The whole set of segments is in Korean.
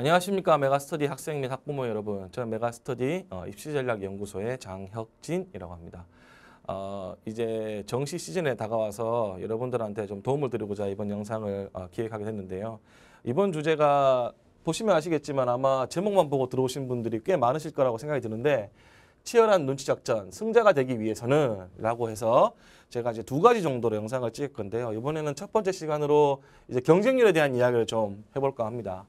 안녕하십니까 메가스터디 학생 및 학부모 여러분 저는 메가스터디 어, 입시전략연구소의 장혁진이라고 합니다 어, 이제 정시 시즌에 다가와서 여러분들한테 좀 도움을 드리고자 이번 영상을 어, 기획하게 됐는데요 이번 주제가 보시면 아시겠지만 아마 제목만 보고 들어오신 분들이 꽤 많으실 거라고 생각이 드는데 치열한 눈치 작전 승자가 되기 위해서는 라고 해서 제가 이제 두 가지 정도로 영상을 찍을 건데요 이번에는 첫 번째 시간으로 이제 경쟁률에 대한 이야기를 좀 해볼까 합니다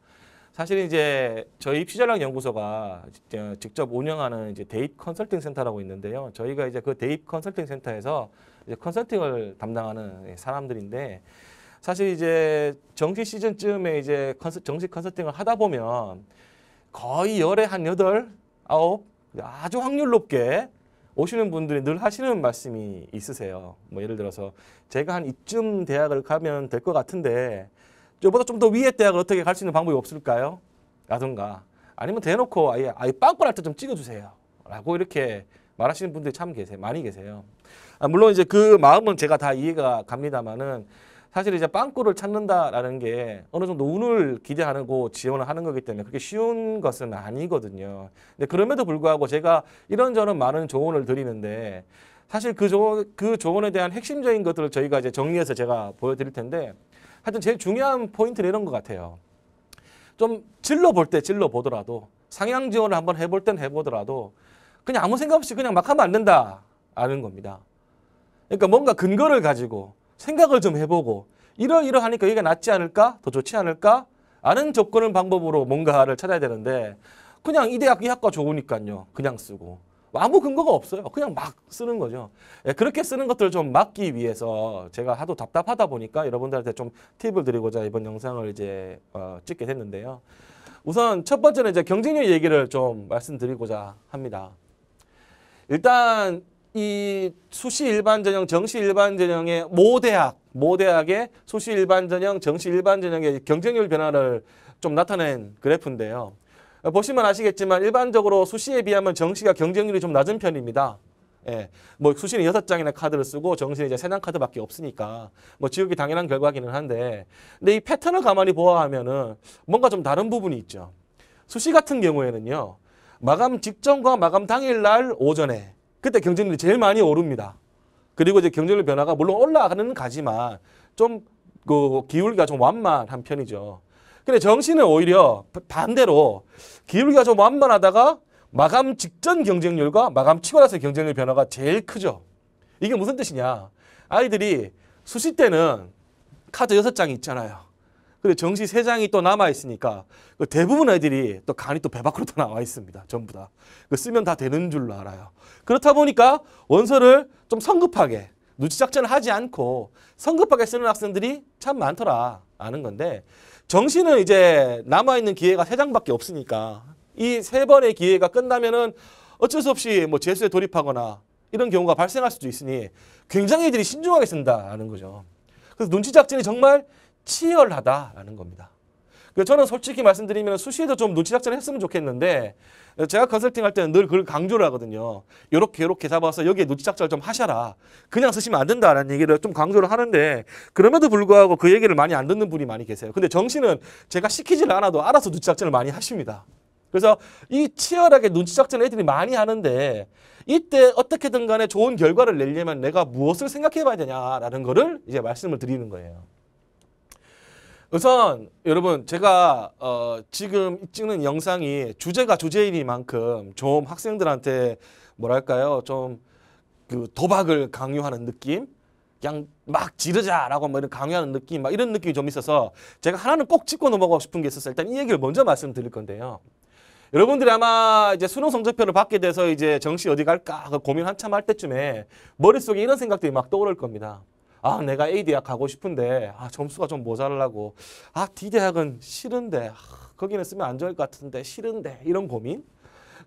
사실 은 이제 저희 피시랑 연구소가 직접 운영하는 이제 대입 컨설팅 센터라고 있는데요. 저희가 이제 그 대입 컨설팅 센터에서 이제 컨설팅을 담당하는 사람들인데 사실 이제 정시 시즌쯤에 이제 컨설, 정식 컨설팅을 하다 보면 거의 열에 한 여덟, 아홉 아주 확률 높게 오시는 분들이 늘 하시는 말씀이 있으세요. 뭐 예를 들어서 제가 한 이쯤 대학을 가면 될 것 같은데 저보다 좀 더 위에 대학을 어떻게 갈 수 있는 방법이 없을까요? 라든가 아니면 대놓고 아예 아예 빵꾸날 때 좀 찍어주세요. 라고 이렇게 말하시는 분들이 참 계세요. 많이 계세요. 아, 물론 이제 그 마음은 제가 다 이해가 갑니다만은 사실 이제 빵꾸를 찾는다라는 게 어느 정도 운을 기대하고 지원을 하는 거기 때문에 그렇게 쉬운 것은 아니거든요. 근데 그럼에도 불구하고 제가 이런저런 많은 조언을 드리는데 사실 그조그 그 조언에 대한 핵심적인 것들을 저희가 이제 정리해서 제가 보여드릴 텐데 하여튼 제일 중요한 포인트는 이런 것 같아요. 좀 질러볼 때 질러보더라도 상향 지원을 한번 해볼 땐 해보더라도 그냥 아무 생각 없이 그냥 막 하면 안 된다라는 겁니다. 그러니까 뭔가 근거를 가지고 생각을 좀 해보고 이러이러하니까 이게 낫지 않을까? 더 좋지 않을까? 아는 접근을 방법으로 뭔가를 찾아야 되는데 그냥 이 대학 이 학과 좋으니까요. 그냥 쓰고 아무 근거가 없어요. 그냥 막 쓰는 거죠. 예, 그렇게 쓰는 것들을 좀 막기 위해서 제가 하도 답답하다 보니까 여러분들한테 좀 팁을 드리고자 이번 영상을 이제 어, 찍게 됐는데요. 우선 첫 번째는 이제 경쟁률 얘기를 좀 말씀드리고자 합니다. 일단 이 수시 일반 전형, 정시 일반 전형의 모 대학, 모 대학의 수시 일반 전형, 정시 일반 전형의 경쟁률 변화를 좀 나타낸 그래프인데요. 보시면 아시겠지만 일반적으로 수시에 비하면 정시가 경쟁률이 좀 낮은 편입니다. 예. 뭐 수시는 여섯 장이나 카드를 쓰고 정시는 이제 세 장 카드밖에 없으니까 뭐 지우기 당연한 결과기는 한데 근데 이 패턴을 가만히 보아하면은 뭔가 좀 다른 부분이 있죠. 수시 같은 경우에는요. 마감 직전과 마감 당일 날 오전에 그때 경쟁률이 제일 많이 오릅니다. 그리고 이제 경쟁률 변화가 물론 올라가는 가지만 좀 그 기울기가 좀 완만한 편이죠. 근데 정신은 오히려 반대로 기울기가 좀 완만하다가 마감 직전 경쟁률과 마감 치고 나서 경쟁률 변화가 제일 크죠. 이게 무슨 뜻이냐. 아이들이 수시 때는 카드 여섯 장이 있잖아요. 그리고 정시 세장이또 남아있으니까 그 대부분 아이들이 또 간이 또 배 밖으로 또 나와 있습니다. 전부 다. 그 쓰면 다 되는 줄로 알아요. 그렇다 보니까 원서를 좀 성급하게 누치 작전을 하지 않고 성급하게 쓰는 학생들이 참 많더라 아는 건데 정신은 이제 남아있는 기회가 세 장밖에 없으니까 이 세 번의 기회가 끝나면은 어쩔 수 없이 뭐 재수에 돌입하거나 이런 경우가 발생할 수도 있으니 굉장히 이들이 신중하게 쓴다라는 거죠. 그래서 눈치 작전이 정말 치열하다라는 겁니다. 저는 솔직히 말씀드리면 수시에도 좀 눈치 작전을 했으면 좋겠는데 제가 컨설팅할 때는 늘 그걸 강조를 하거든요. 요렇게 요렇게 잡아서 여기에 노지 작작을 좀 하셔라. 그냥 쓰시면 안 된다라는 얘기를 좀 강조를 하는데 그럼에도 불구하고 그 얘기를 많이 안 듣는 분이 많이 계세요. 근데 정신은 제가 시키질 않아도 알아서 노지 작전을 많이 하십니다. 그래서 이 치열하게 눈치 작전 애들이 많이 하는데 이때 어떻게든 간에 좋은 결과를 내려면 내가 무엇을 생각해 봐야 되냐라는 거를 이제 말씀을 드리는 거예요. 우선 여러분 제가 어 지금 찍는 영상이 주제가 주제이니만큼 좀 학생들한테 뭐랄까요 좀 그 도박을 강요하는 느낌 그냥 막 지르자라고 뭐 이런 강요하는 느낌 막 이런 느낌이 좀 있어서 제가 하나는 꼭 짚고 넘어가고 싶은 게 있어서 일단 이 얘기를 먼저 말씀드릴 건데요. 여러분들이 아마 이제 수능 성적표를 받게 돼서 이제 정시 어디 갈까 고민 한참 할 때쯤에 머릿속에 이런 생각들이 막 떠오를 겁니다. 아 내가 A 대학 가고 싶은데 아 점수가 좀 모자라고 아 D 대학은 싫은데 아, 거기는 쓰면 안 좋을 것 같은데 싫은데 이런 고민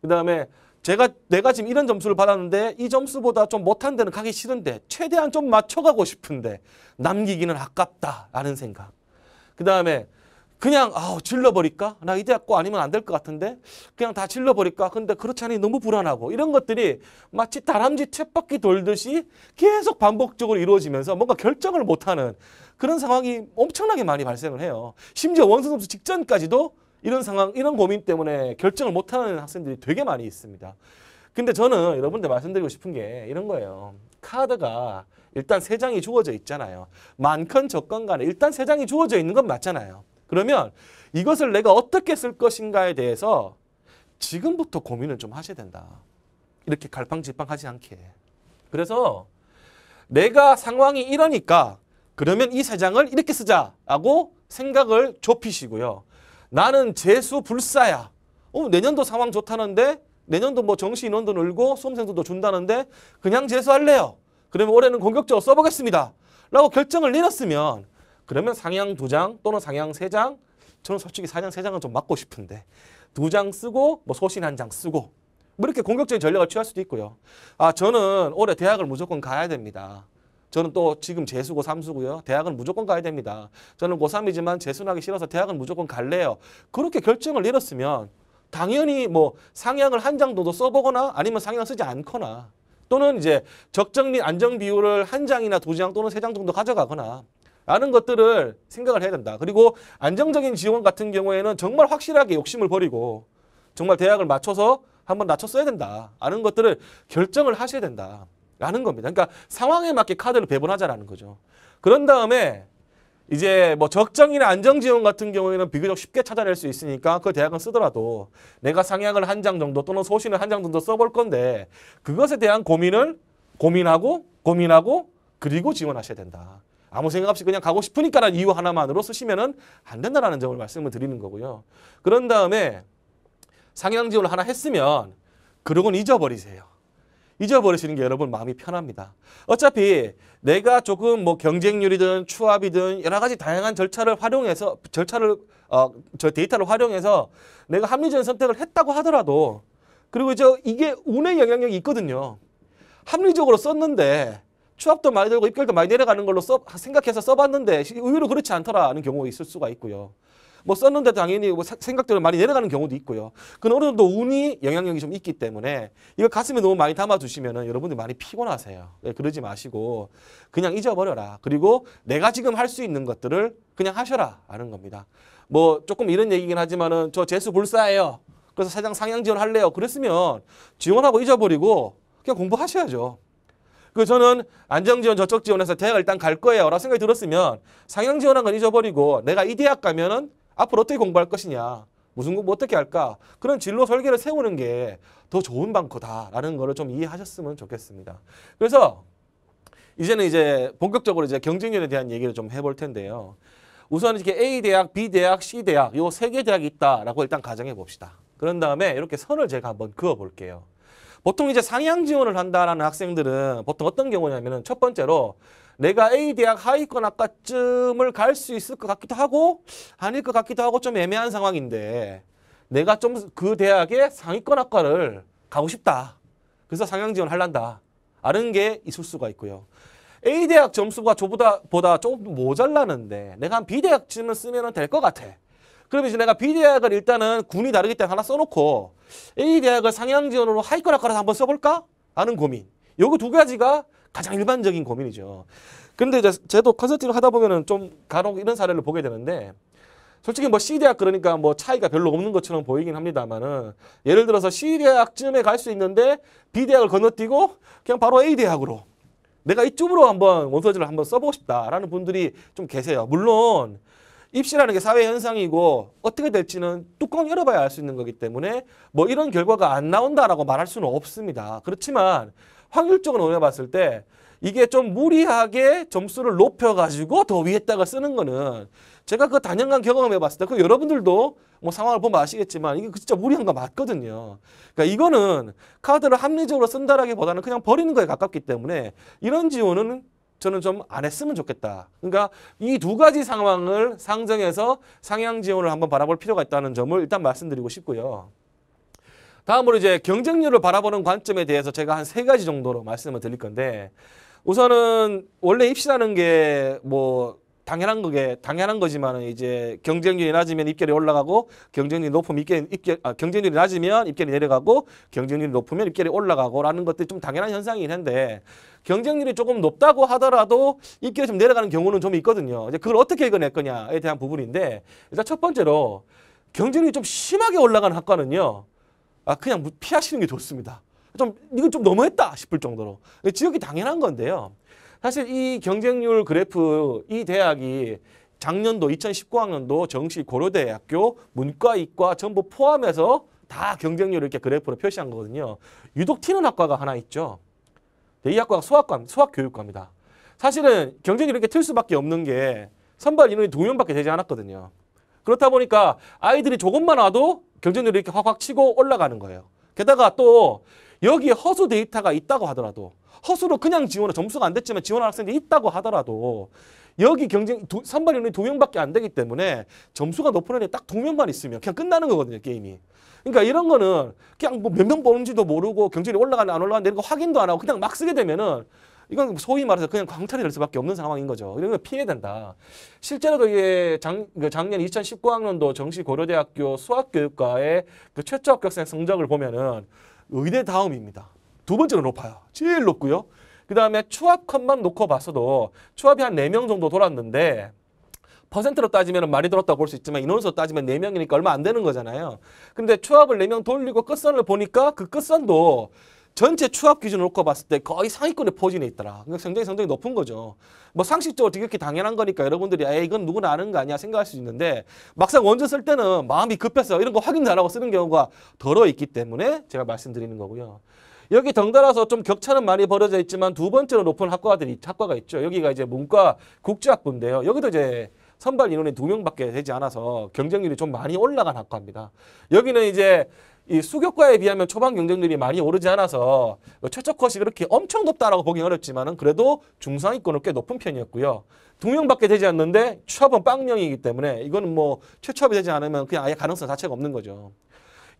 그 다음에 제가 내가 지금 이런 점수를 받았는데 이 점수보다 좀 못한 데는 가기 싫은데 최대한 좀 맞춰가고 싶은데 남기기는 아깝다라는 생각 그 다음에 그냥 아우 질러버릴까? 나 이제 갖고 아니면 안 될 것 같은데 그냥 다 질러버릴까? 근데 그렇지 않으니 너무 불안하고 이런 것들이 마치 다람쥐 쳇바퀴 돌듯이 계속 반복적으로 이루어지면서 뭔가 결정을 못하는 그런 상황이 엄청나게 많이 발생을 해요. 심지어 원서 점수 직전까지도 이런 상황, 이런 고민 때문에 결정을 못하는 학생들이 되게 많이 있습니다. 근데 저는 여러분들 말씀드리고 싶은 게 이런 거예요. 카드가 일단 세 장이 주어져 있잖아요. 많건 적건 간에 일단 세 장이 주어져 있는 건 맞잖아요. 그러면 이것을 내가 어떻게 쓸 것인가에 대해서 지금부터 고민을 좀 하셔야 된다. 이렇게 갈팡질팡하지 않게. 그래서 내가 상황이 이러니까 그러면 이 세 장을 이렇게 쓰자라고 생각을 좁히시고요. 나는 재수 불사야. 어, 내년도 상황 좋다는데 내년도 뭐 정시 인원도 늘고 수험생들도 준다는데 그냥 재수할래요. 그러면 올해는 공격적으로 써보겠습니다. 라고 결정을 내렸으면 그러면 상향 2장 또는 상향 3장 저는 솔직히 4장 3장은좀 맞고 싶은데 2장 쓰고 뭐 소신 한 장 쓰고 뭐 이렇게 공격적인 전략을 취할 수도 있고요. 아 저는 올해 대학을 무조건 가야 됩니다. 저는 또 지금 재수고 삼수고요. 대학은 무조건 가야 됩니다. 저는 고3이지만 재수는 하기 싫어서 대학은 무조건 갈래요. 그렇게 결정을 내렸으면 당연히 뭐 상향을 한 장 정도 써보거나 아니면 상향 쓰지 않거나 또는 이제 적정 및 안정 비율을 한 장이나 두 장 또는 세 장 정도 가져가거나 라는 것들을 생각을 해야 된다. 그리고 안정적인 지원 같은 경우에는 정말 확실하게 욕심을 버리고 정말 대학을 맞춰서 한번 낮췄어야 된다. 라는 것들을 결정을 하셔야 된다. 라는 겁니다. 그러니까 상황에 맞게 카드를 배분하자라는 거죠. 그런 다음에 이제 뭐 적정이나 안정 지원 같은 경우에는 비교적 쉽게 찾아낼 수 있으니까 그 대학은 쓰더라도 내가 상향을 한 장 정도 또는 소신을 한 장 정도 써 볼 건데 그것에 대한 고민을 고민하고 고민하고 그리고 지원하셔야 된다. 아무 생각 없이 그냥 가고 싶으니까라는 이유 하나만으로 쓰시면 안 된다라는 점을 말씀을 드리는 거고요. 그런 다음에 상향 지원을 하나 했으면 그러곤 잊어버리세요. 잊어버리시는 게 여러분 마음이 편합니다. 어차피 내가 조금 뭐 경쟁률이든 추합이든 여러 가지 다양한 절차를 활용해서 절차를 어, 저 데이터를 활용해서 내가 합리적인 선택을 했다고 하더라도 그리고 저 이게 운의 영향력이 있거든요. 합리적으로 썼는데 추합도 많이 들고 입결도 많이 내려가는 걸로 써, 생각해서 써봤는데 의외로 그렇지 않더라는 경우가 있을 수가 있고요. 뭐 썼는데 당연히 뭐 생각대로 많이 내려가는 경우도 있고요. 그건 어느 정도 운이 영향력이 좀 있기 때문에 이거 가슴에 너무 많이 담아두시면 여러분들 많이 피곤하세요. 네, 그러지 마시고 그냥 잊어버려라. 그리고 내가 지금 할 수 있는 것들을 그냥 하셔라 하는 겁니다. 뭐 조금 이런 얘기긴 하지만은 저 재수 불사예요. 그래서 사장 상향 지원 할래요. 그랬으면 지원하고 잊어버리고 그냥 공부하셔야죠. 그 저는 안정지원 저쪽 지원해서 대학 을 일단 갈 거예요 라고 생각이 들었으면 상향 지원한 건 잊어버리고 내가 이 대학 가면은 앞으로 어떻게 공부할 것이냐 무슨 공부 어떻게 할까 그런 진로 설계를 세우는 게 더 좋은 방법다라는 거를 좀 이해하셨으면 좋겠습니다. 그래서 이제는 이제 본격적으로 이제 경쟁률에 대한 얘기를 좀 해볼 텐데요. 우선 이렇게 A 대학, B 대학, C 대학 요 세 개 대학이 있다라고 일단 가정해 봅시다. 그런 다음에 이렇게 선을 제가 한번 그어 볼게요. 보통 이제 상향 지원을 한다라는 학생들은 보통 어떤 경우냐면첫 번째로 내가 A 대학 하위권 아까쯤을 갈 수 있을 것 같기도 하고 아닐 것 같기도 하고 좀 애매한 상황인데 내가 좀 그 대학의 상위권 학과를 가고 싶다. 그래서 상향 지원 을 할란다. 아는 게 있을 수가 있고요. A 대학 점수가 저보다 보다 조금 모자라는데 내가 한 B 대학쯤은 쓰면 될 것 같아. 그러면 이제 내가 B 대학을 일단은 군이 다르기 때문에 하나 써놓고 A 대학을 상향 지원으로 하위권 학과로 한번 써볼까? 하는 고민. 요거 두 가지가 가장 일반적인 고민이죠. 근데 이제 저도 컨설팅을 하다 보면은 좀 간혹 이런 사례를 보게 되는데 솔직히 뭐 C대학 그러니까 뭐 차이가 별로 없는 것처럼 보이긴 합니다만은 예를 들어서 C대학쯤에 갈 수 있는데 B대학을 건너뛰고 그냥 바로 A대학으로 내가 이쪽으로 한번 원서지를 한번 써보고 싶다라는 분들이 좀 계세요. 물론 입시라는 게 사회 현상이고 어떻게 될지는 뚜껑 열어봐야 알 수 있는 거기 때문에 뭐 이런 결과가 안 나온다라고 말할 수는 없습니다. 그렇지만 확률적으로 올려봤을 때 이게 좀 무리하게 점수를 높여가지고 더 위에다가 쓰는 거는 제가 그 단연간 경험해봤을 때 그 여러분들도 뭐 상황을 보면 아시겠지만 이게 그 진짜 무리한 거 맞거든요. 그러니까 이거는 카드를 합리적으로 쓴다라기보다는 그냥 버리는 거에 가깝기 때문에 이런 지원은 저는 좀 안 했으면 좋겠다. 그러니까 이 두 가지 상황을 상정해서 상향 지원을 한번 바라볼 필요가 있다는 점을 일단 말씀드리고 싶고요. 다음으로 이제 경쟁률을 바라보는 관점에 대해서 제가 한 세 가지 정도로 말씀을 드릴 건데 우선은 원래 입시라는 게 뭐 당연한 거게 당연한 거지만 이제 경쟁률이 낮으면 입결이 올라가고 경쟁률이 높으면 입결, 입 아, 경쟁률이 낮으면 입결이 내려가고 경쟁률이 높으면 입결이 올라가고라는 것들이 좀 당연한 현상이긴 한데 경쟁률이 조금 높다고 하더라도 인기가 좀 내려가는 경우는 좀 있거든요. 이제 그걸 어떻게 이겨낼 거냐에 대한 부분인데 일단 첫 번째로 경쟁률이 좀 심하게 올라가는 학과는요. 아 그냥 피하시는 게 좋습니다. 좀 이건 좀 너무했다 싶을 정도로 지역이 당연한 건데요. 사실 이 경쟁률 그래프 이 대학이 작년도 2019학년도 정시 고려대학교 문과 이과 전부 포함해서 다 경쟁률을 이렇게 그래프로 표시한 거거든요. 유독 튀는 학과가 하나 있죠. 대이학과가 수학과, 수학교육과입니다. 사실은 경쟁이 이렇게 틀 수밖에 없는 게 선발 인원이 두 명밖에 되지 않았거든요. 그렇다 보니까 아이들이 조금만 와도 경쟁률이 이렇게 확확 치고 올라가는 거예요. 게다가 또 여기에 허수 데이터가 있다고 하더라도 허수로 그냥 지원을 점수가 안 됐지만 지원한 학생들이 있다고 하더라도 여기 경쟁 두, 선발 인원이 두 명밖에 안 되기 때문에 점수가 높은 애들딱두 명만 있으면 그냥 끝나는 거거든요 게임이 그러니까 이런 거는 그냥 뭐몇명 보는지도 모르고 경쟁이 올라가나 안 올라가나 이런 거 확인도 안 하고 그냥 막 쓰게 되면은 이건 소위 말해서 그냥 광탈이 될 수밖에 없는 상황인 거죠. 이런 걸 피해야 된다. 실제로도 이게 장, 그 작년 2019학년도 정시 고려대학교 수학교육과의 그 최초 합격생 성적을 보면은 의대 다음입니다. 두 번째로 높아요. 제일 높고요. 그 다음에 추합 컷만 놓고 봤어도 추합이 한네명 정도 돌았는데 퍼센트로 따지면 많이 들었다고 볼 수 있지만 인원수로 따지면 네명이니까 얼마 안 되는 거잖아요. 근데 추합을 네 명 돌리고 끝선을 보니까 그 끝선도 전체 추합 기준으로 놓고 봤을 때 거의 상위권에 포진해 있더라. 그러니까 굉장히 상당히 높은 거죠. 뭐 상식적으로 되게 당연한 거니까 여러분들이 에 이건 누구나 아는 거 아니야 생각할 수 있는데 막상 원저 쓸 때는 마음이 급해서 이런 거 확인도 안 하고 쓰는 경우가 더러 있기 때문에 제가 말씀드리는 거고요. 여기 덩달아서 좀 격차는 많이 벌어져 있지만 두 번째로 높은 학과들이 학과가 있죠. 여기가 이제 문과 국제학부인데요. 여기도 이제 선발 인원이 두명밖에 되지 않아서 경쟁률이 좀 많이 올라간 학과입니다. 여기는 이제 이 수교과에 비하면 초반 경쟁률이 많이 오르지 않아서 최초 컷이 그렇게 엄청 높다라고 보기 어렵지만은 그래도 중상위권은 꽤 높은 편이었고요. 두 명밖에 되지 않는데 취업은 빵명이기 때문에 이거는 뭐 최취업이 되지 않으면 그냥 아예 가능성 자체가 없는 거죠.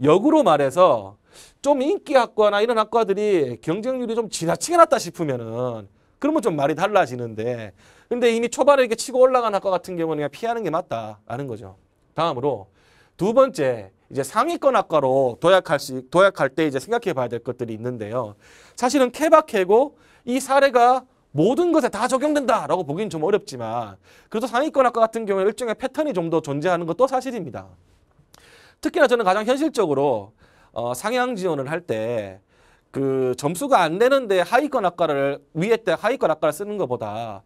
역으로 말해서 좀 인기 학과나 이런 학과들이 경쟁률이 좀 지나치게 낮다 싶으면은 그러면 좀 말이 달라지는데 근데 이미 초반에 이렇게 치고 올라간 학과 같은 경우는 그냥 피하는 게 맞다라는 거죠. 다음으로 두 번째 이제 상위권 학과로 도약할 수 도약할 때 이제 생각해 봐야 될 것들이 있는데요. 사실은 케바케고 이 사례가 모든 것에 다 적용된다라고 보기는 좀 어렵지만 그래도 상위권 학과 같은 경우에 일종의 패턴이 좀 더 존재하는 것도 사실입니다. 특히나 저는 가장 현실적으로 어, 상향 지원을 할때 그 점수가 안 되는데 하위권 학과를 위에 때 하위권 학과를 쓰는 것보다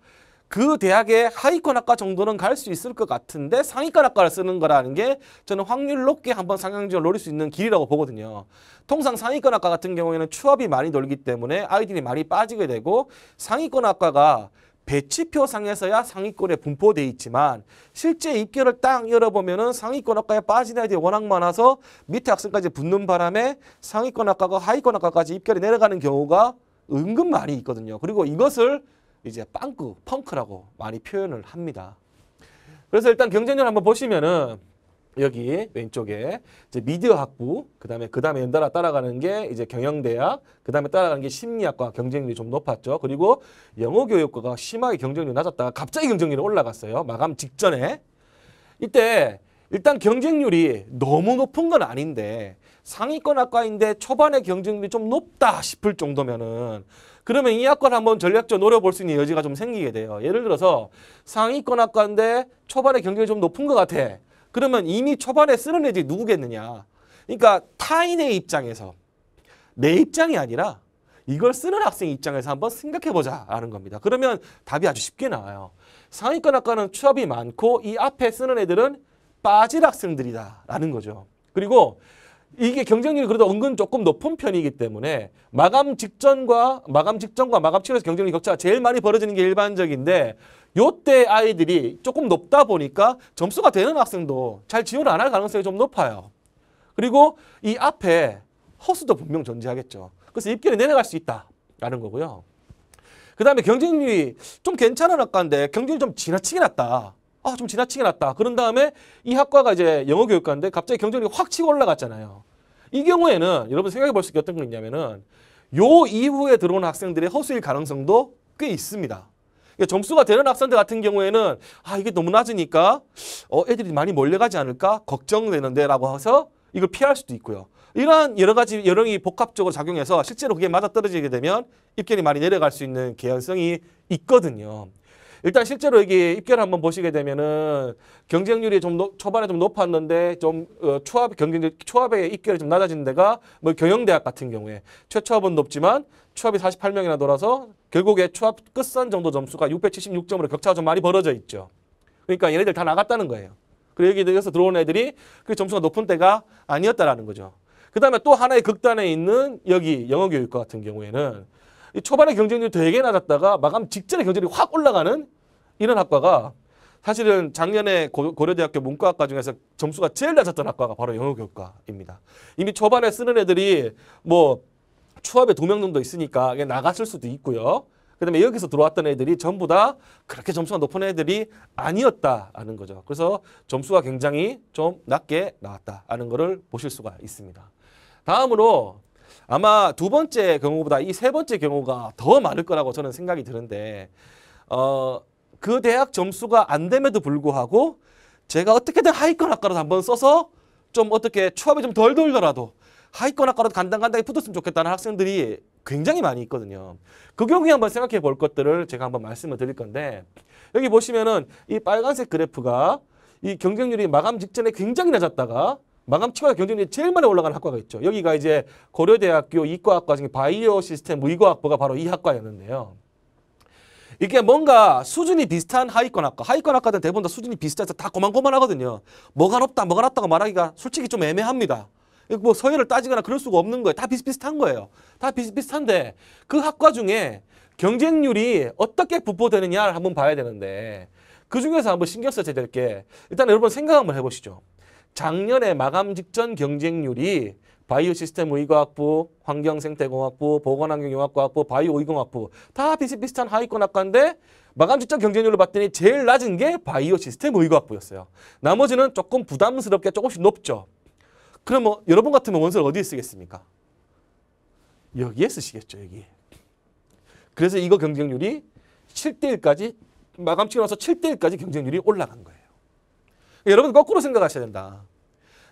그 대학의 하위권 학과 정도는 갈 수 있을 것 같은데 상위권 학과를 쓰는 거라는 게 저는 확률 높게 한번 상향지원을 노릴 수 있는 길이라고 보거든요. 통상 상위권 학과 같은 경우에는 취업이 많이 돌기 때문에 아이들이 많이 빠지게 되고 상위권 학과가 배치표상에서야 상위권에 분포되어 있지만 실제 입결을 딱 열어보면 은 상위권 학과에 빠진 아이들이 워낙 많아서 밑에 학생까지 붙는 바람에 상위권 학과가 하위권 학과까지 입결이 내려가는 경우가 은근 많이 있거든요. 그리고 이것을 이제 빵꾸, 펑크라고 많이 표현을 합니다. 그래서 일단 경쟁률 한번 보시면은 여기 왼쪽에 이제 미디어 학부, 그다음에 그다음에 연달아 따라가는 게 이제 경영대학, 그다음에 따라가는 게 심리학과 경쟁률이 좀 높았죠. 그리고 영어 교육과가 심하게 경쟁률이 낮았다가 갑자기 경쟁률이 올라갔어요. 마감 직전에. 이때 일단 경쟁률이 너무 높은 건 아닌데 상위권 학과인데 초반에 경쟁률이 좀 높다 싶을 정도면은 그러면 이 학과를 한번 전략적으로 노려볼 수 있는 여지가 좀 생기게 돼요. 예를 들어서 상위권 학과인데 초반에 경쟁률이 좀 높은 것 같아. 그러면 이미 초반에 쓸어내지 누구겠느냐. 그러니까 타인의 입장에서 내 입장이 아니라 이걸 쓰는 학생 입장에서 한번 생각해보자 라는 겁니다. 그러면 답이 아주 쉽게 나와요. 상위권 학과는 취업이 많고 이 앞에 쓰는 애들은 빠질 학생들이다 라는 거죠. 그리고 이게 경쟁률이 그래도 은근 조금 높은 편이기 때문에 마감 직전과 마감 직전과 마감 치료에서 경쟁률 격차가 제일 많이 벌어지는 게 일반적인데 요때 아이들이 조금 높다 보니까 점수가 되는 학생도 잘 지원을 안 할 가능성이 좀 높아요. 그리고 이 앞에 허수도 분명 존재하겠죠. 그래서 입결이 내려갈 수 있다라는 거고요. 그 다음에 경쟁률이 좀 괜찮은 학과인데 경쟁률이 좀 지나치게 낮다. 아, 좀 지나치게 낮다. 그런 다음에 이 학과가 이제 영어 교육과인데 갑자기 경쟁력이 확 치고 올라갔잖아요. 이 경우에는 여러분 생각해 볼 수 있게 어떤 거 있냐면은 요 이후에 들어온 학생들의 허수일 가능성도 꽤 있습니다. 그러니까 점수가 되는 학생들 같은 경우에는 아 이게 너무 낮으니까 어 애들이 많이 몰려가지 않을까 걱정되는데 라고 해서 이걸 피할 수도 있고요. 이러한 여러 가지 여론이 복합적으로 작용해서 실제로 그게 맞아떨어지게 되면 입결이 많이 내려갈 수 있는 개연성이 있거든요. 일단 실제로 여기 입결 한번 보시게 되면은 경쟁률이 좀 노, 초반에 좀 높았는데 좀 어, 초합 경쟁률 초합의 입결이 좀 낮아진 데가 뭐 경영대학 같은 경우에 최초합은 높지만 초합이 48명이나 돌아서 결국에 초합 끝선 정도 점수가 676점으로 격차가 좀 많이 벌어져 있죠. 그러니까 얘네들 다 나갔다는 거예요. 그리고 여기서 들어온 애들이 그 점수가 높은 때가 아니었다라는 거죠. 그 다음에 또 하나의 극단에 있는 여기 영어교육과 같은 경우에는 초반에 경쟁률이 되게 낮았다가 마감 직전에 경쟁률이 확 올라가는 이런 학과가 사실은 작년에 고, 려대학교 문과학과 중에서 점수가 제일 낮았던 학과가 바로 영어교육과입니다. 이미 초반에 쓰는 애들이 뭐 추합에 두명 정도 있으니까 나갔을 수도 있고요. 그다음에 여기서 들어왔던 애들이 전부 다 그렇게 점수가 높은 애들이 아니었다는 거죠. 그래서 점수가 굉장히 좀 낮게 나왔다라는 거를 보실 수가 있습니다. 다음으로 아마 두 번째 경우보다 이 세 번째 경우가 더 많을 거라고 저는 생각이 드는데 어, 그 대학 점수가 안 됨에도 불구하고 제가 어떻게든 하위권 학과로 한번 써서 좀 어떻게 추합에 좀덜 돌더라도 하위권 학과로 간당간당히 붙었으면 좋겠다는 학생들이 굉장히 많이 있거든요. 그 경우에 한번 생각해 볼 것들을 제가 한번 말씀을 드릴 건데 여기 보시면은 이 빨간색 그래프가 이 경쟁률이 마감 직전에 굉장히 낮았다가 마감 치과 경쟁률이 제일 많이 올라가는 학과가 있죠. 여기가 이제 고려대학교 이과학과 중에 바이오 시스템 의과학부가 바로 이 학과였는데요. 이게 뭔가 수준이 비슷한 하위권 학과. 하위권 학과들은 대부분 다 수준이 비슷해서 다 고만고만하거든요. 뭐가 높다, 뭐가 낮다고 말하기가 솔직히 좀 애매합니다. 뭐 서열을 따지거나 그럴 수가 없는 거예요. 다 비슷비슷한 거예요. 다 비슷비슷한데 그 학과 중에 경쟁률이 어떻게 분포되느냐를 한번 봐야 되는데 그 중에서 한번 신경 써야 될 게 일단 여러분 생각 한번 해보시죠. 작년에 마감 직전 경쟁률이 바이오 시스템 의과학부, 환경생태공학부, 보건환경융합과학부, 바이오 의공학부 다 비슷비슷한 하위권 학과인데 마감 직전 경쟁률을 봤더니 제일 낮은 게 바이오 시스템 의과학부였어요. 나머지는 조금 부담스럽게 조금씩 높죠. 그럼 뭐 여러분 같으면 원서를 어디에 쓰겠습니까? 여기에 쓰시겠죠, 여기. 그래서 이거 경쟁률이 7대1까지 마감 치고 나서 7대1까지 경쟁률이 올라간 거예요. 여러분 거꾸로 생각하셔야 된다.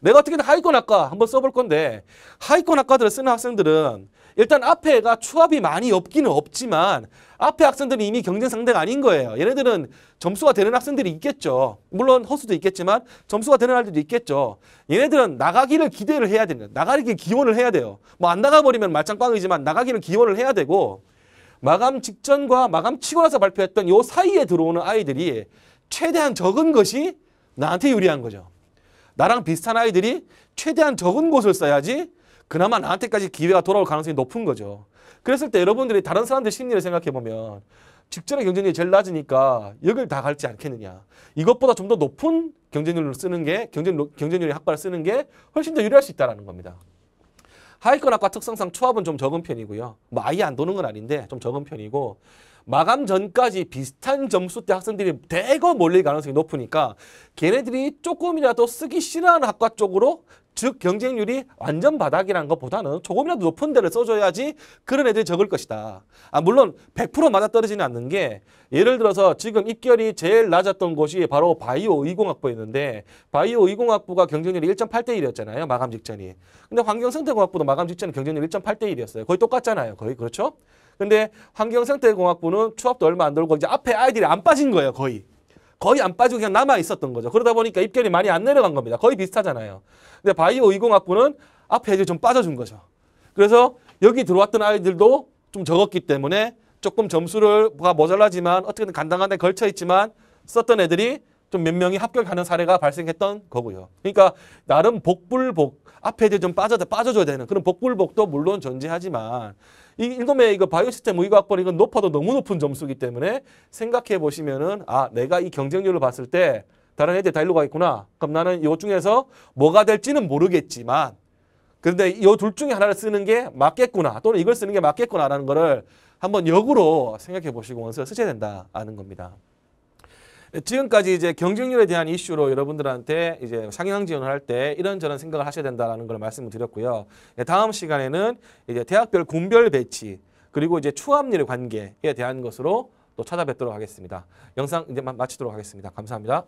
내가 어떻게든 하위권 학과 한번 써볼 건데 하위권 학과들을 쓰는 학생들은 일단 앞에가 추합이 많이 없기는 없지만 앞에 학생들은 이미 경쟁 상대가 아닌 거예요. 얘네들은 점수가 되는 학생들이 있겠죠. 물론 허수도 있겠지만 점수가 되는 아이들도 있겠죠. 얘네들은 나가기를 기대를 해야 되는 나가기 기원을 해야 돼요. 뭐 안 나가버리면 말짱꽝이지만 나가기를 기원을 해야 되고 마감 직전과 마감 치고 나서 발표했던 요 사이에 들어오는 아이들이 최대한 적은 것이 나한테 유리한 거죠. 나랑 비슷한 아이들이 최대한 적은 곳을 써야지 그나마 나한테까지 기회가 돌아올 가능성이 높은 거죠. 그랬을 때 여러분들이 다른 사람들 심리를 생각해보면 직전의 경쟁률이 제일 낮으니까 역을 다 갈지 않겠느냐. 이것보다 좀 더 높은 경쟁률로 쓰는 게 경쟁, 경쟁률의 학과를 쓰는 게 훨씬 더 유리할 수 있다는 겁니다. 하위권 학과 특성상 초합은 좀 적은 편이고요. 뭐 아예 안 도는 건 아닌데 좀 적은 편이고 마감 전까지 비슷한 점수대 학생들이 대거 몰릴 가능성이 높으니까 걔네들이 조금이라도 쓰기 싫어하는 학과 쪽으로 즉 경쟁률이 완전 바닥이라는 것보다는 조금이라도 높은 데를 써줘야지 그런 애들이 적을 것이다. 아 물론 100% 맞아떨어지는 않는 게 예를 들어서 지금 입결이 제일 낮았던 곳이 바로 바이오 의공학부였는데 바이오 의공학부가 경쟁률이 1.8대 1이었잖아요. 마감 직전이. 근데 환경생태공학부도 마감 직전에 경쟁률 1.8대 1이었어요. 거의 똑같잖아요. 거의 그렇죠? 근데 환경생태공학부는 추합도 얼마 안 돌고 이제 앞에 아이들이 안 빠진 거예요, 거의. 거의 안 빠지고 그냥 남아 있었던 거죠. 그러다 보니까 입결이 많이 안 내려간 겁니다. 거의 비슷하잖아요. 근데 바이오 이공학부는 앞에 이제 좀 빠져준 거죠. 그래서 여기 들어왔던 아이들도 좀 적었기 때문에 조금 점수가 뭐 모자라지만 어떻게든 간단간에 걸쳐 있지만 썼던 애들이 좀 몇 명이 합격하는 사례가 발생했던 거고요. 그러니까 나름 복불복 앞에 이제 좀 빠져 빠져줘야 되는 그런 복불복도 물론 존재하지만 이 일곱 명 이거 바이오 시스템 의과학번 이건 높아도 너무 높은 점수기 때문에 생각해 보시면은 아 내가 이경쟁률을 봤을 때 다른 애들 다 일로 가 있구나. 그럼 나는 이 중에서 뭐가 될지는 모르겠지만 그런데 이 둘 중에 하나를 쓰는 게 맞겠구나 또는 이걸 쓰는 게 맞겠구나라는 거를 한번 역으로 생각해 보시고 원서 쓰셔야 된다는 겁니다. 네, 지금까지 이제 경쟁률에 대한 이슈로 여러분들한테 이제 상향 지원을 할 때 이런저런 생각을 하셔야 된다라는 걸 말씀을 드렸고요. 네, 다음 시간에는 이제 대학별 군별 배치 그리고 이제 추합률의 관계에 대한 것으로 또 찾아뵙도록 하겠습니다. 영상 이제 마치도록 하겠습니다. 감사합니다.